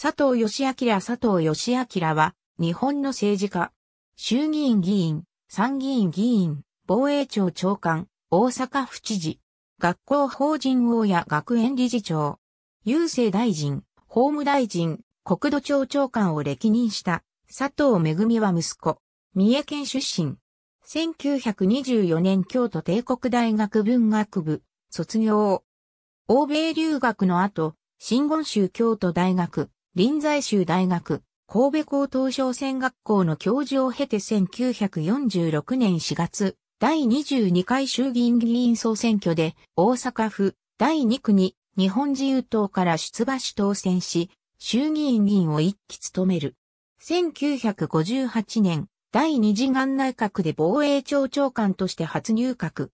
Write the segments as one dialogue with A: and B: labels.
A: 佐藤義明佐藤義明は、日本の政治家、衆議院議員、参議院議員、防衛庁長官、大阪府知事、学校法人大谷学園理事長、郵政大臣、法務大臣、国土庁長官を歴任した佐藤恵は息子、三重県出身。1924年京都帝国大学文学部、卒業。欧米留学の後、新言州京都大学、臨済州大学、神戸高等商船学校の教授を経て1946年4月、第22回衆議院議員総選挙で、大阪府第2区に日本自由党から出馬し当選し、衆議院議員を一期務める。1958年、第二次岸内閣で防衛庁長官として初入閣。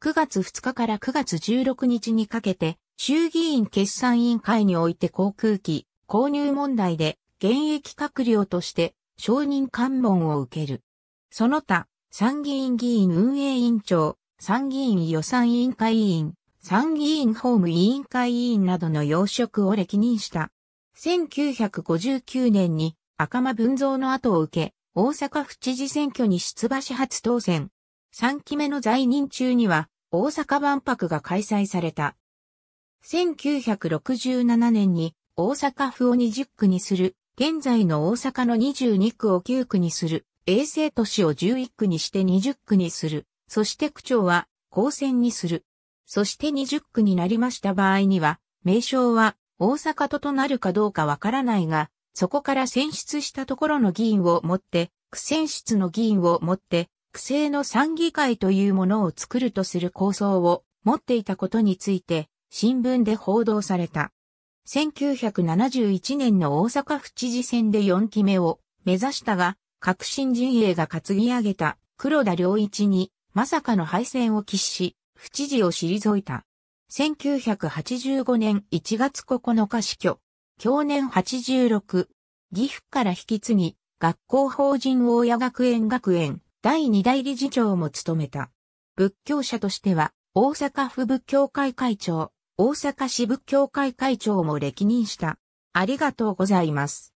A: 9月2日から9月16日にかけて、衆議院決算委員会において航空機、購入問題で現役閣僚として承認喚問を受ける。その他、参議院議員運営委員長、参議院予算委員会委員、参議院法務委員会委員などの要職を歴任した。1959年に赤間文蔵の後を受け、大阪府知事選挙に出馬し初当選。3期目の在任中には、大阪万博が開催された。1967年に大阪府を20区にする、現在の大阪の22区を9区にする、衛生都市を11区にして20区にする、そして区長は高専にする。そして20区になりました場合には、名称は大阪都となるかどうかわからないが、そこから選出したところの議員をもって、区選出の議員をもって、区政の参議会というものを作るとする構想を持っていたことについて、新聞で報道された。1971年の大阪府知事選で4期目を目指したが、革新陣営が担ぎ上げた黒田良一にまさかの敗戦を喫し、府知事を退いた。1985年1月9日死去。去年86。岐阜から引き継ぎ、学校法人大谷学園学園第2代理事長も務めた。仏教者としては、大阪府仏教会会長、大阪支部協会会長も歴任した。ありがとうございます。